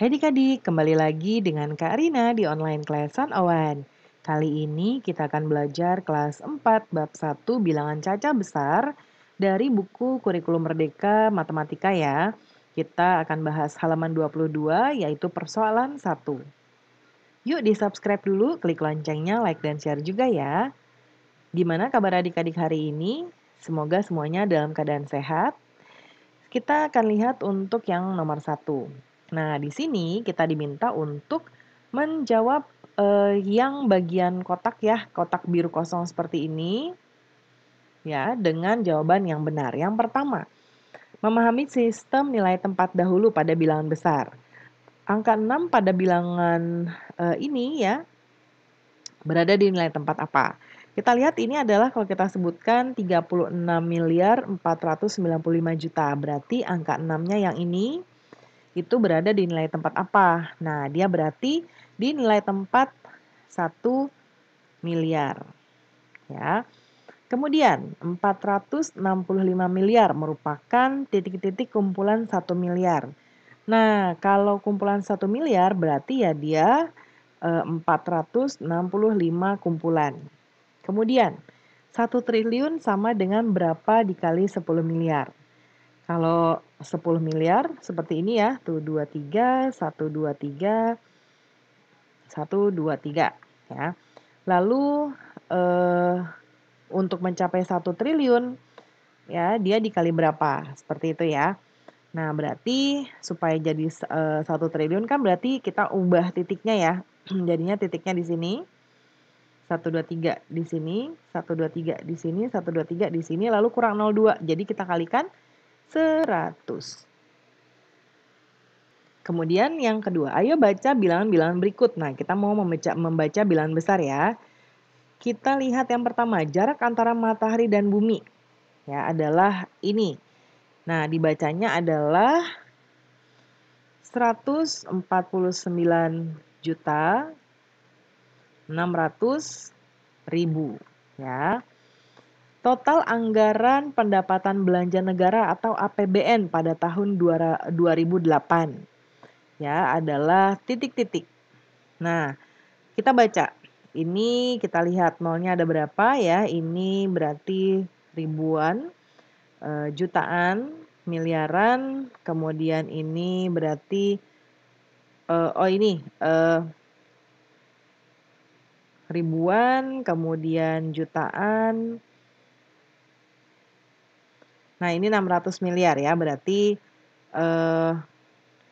Hai adik-adik, kembali lagi dengan Kak Rina di online kelas Awan. Kali ini kita akan belajar kelas 4 bab 1 bilangan cacah besar dari buku Kurikulum Merdeka Matematika ya. Kita akan bahas halaman 22 yaitu persoalan 1. Yuk di-subscribe dulu, klik loncengnya, like dan share juga ya. Gimana kabar adik-adik hari ini? Semoga semuanya dalam keadaan sehat. Kita akan lihat untuk yang nomor satu. Nah, di sini kita diminta untuk menjawab eh, yang bagian kotak ya, kotak biru kosong seperti ini ya, dengan jawaban yang benar. Yang pertama, memahami sistem nilai tempat dahulu pada bilangan besar. Angka 6 pada bilangan eh, ini ya berada di nilai tempat apa? Kita lihat ini adalah kalau kita sebutkan 36 miliar 495 juta. Berarti angka 6-nya yang ini itu berada di nilai tempat apa. Nah, dia berarti di nilai tempat 1 miliar. Ya. Kemudian 465 miliar merupakan titik-titik kumpulan 1 miliar. Nah, kalau kumpulan 1 miliar berarti ya dia 465 eh, kumpulan. Kemudian 1 triliun sama dengan berapa dikali 10 miliar? Kalau 10 miliar seperti ini ya, 1, 1, 2, 2, 3, 3, 1, 2, 3. ya. Lalu eh, untuk mencapai 1 triliun ya, dia dikali berapa? Seperti itu ya. Nah, berarti supaya jadi eh, 1 triliun kan berarti kita ubah titiknya ya. Jadinya titiknya di sini. 1 2 3 di sini, 1 2 3 di sini, 1 2 3 di sini lalu kurang 0, 2. Jadi kita kalikan 0,02 100. Kemudian yang kedua, ayo baca bilangan-bilangan berikut. Nah, kita mau membaca, membaca bilangan besar ya. Kita lihat yang pertama, jarak antara matahari dan bumi. Ya, adalah ini. Nah, dibacanya adalah 149 juta 600 ribu. Ya, Total anggaran pendapatan belanja negara atau APBN pada tahun 2008 ya adalah titik-titik. Nah, kita baca. Ini kita lihat nolnya ada berapa ya. Ini berarti ribuan, eh, jutaan, miliaran, kemudian ini berarti eh, oh ini eh, ribuan, kemudian jutaan, Nah, ini 600 miliar ya, berarti eh,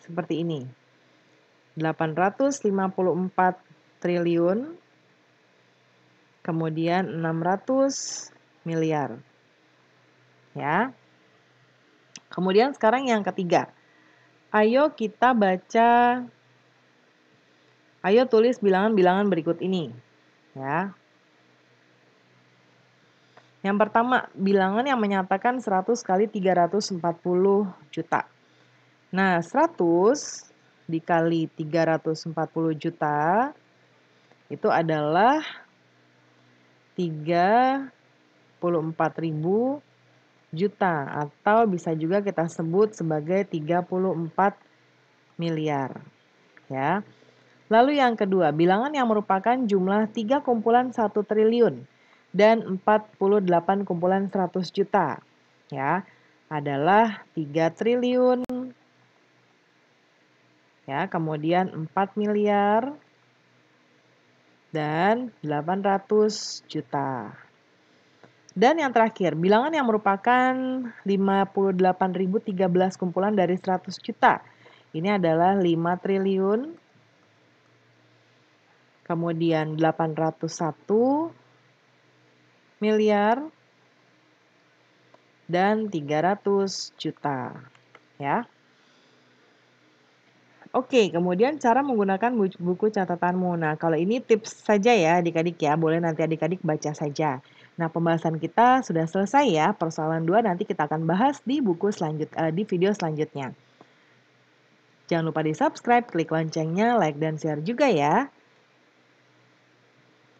seperti ini. 854 triliun, kemudian 600 miliar. Ya. Kemudian sekarang yang ketiga. Ayo kita baca Ayo tulis bilangan-bilangan berikut ini. Ya. Yang pertama, bilangan yang menyatakan 100 kali 340 juta. Nah, 100 dikali 340 juta itu adalah 34.000 juta atau bisa juga kita sebut sebagai 34 miliar ya. Lalu yang kedua, bilangan yang merupakan jumlah tiga kumpulan 1 triliun dan 48 kumpulan 100 juta ya adalah 3 triliun ya kemudian 4 miliar dan 800 juta. Dan yang terakhir, bilangan yang merupakan 58.013 kumpulan dari 100 juta. Ini adalah 5 triliun, kemudian 801, miliar dan 300 juta ya. Oke, kemudian cara menggunakan buku catatanmu. Nah, kalau ini tips saja ya adik-adik ya, boleh nanti adik-adik baca saja. Nah, pembahasan kita sudah selesai ya. Persoalan 2 nanti kita akan bahas di buku selanjut uh, di video selanjutnya. Jangan lupa di-subscribe, klik loncengnya, like dan share juga ya.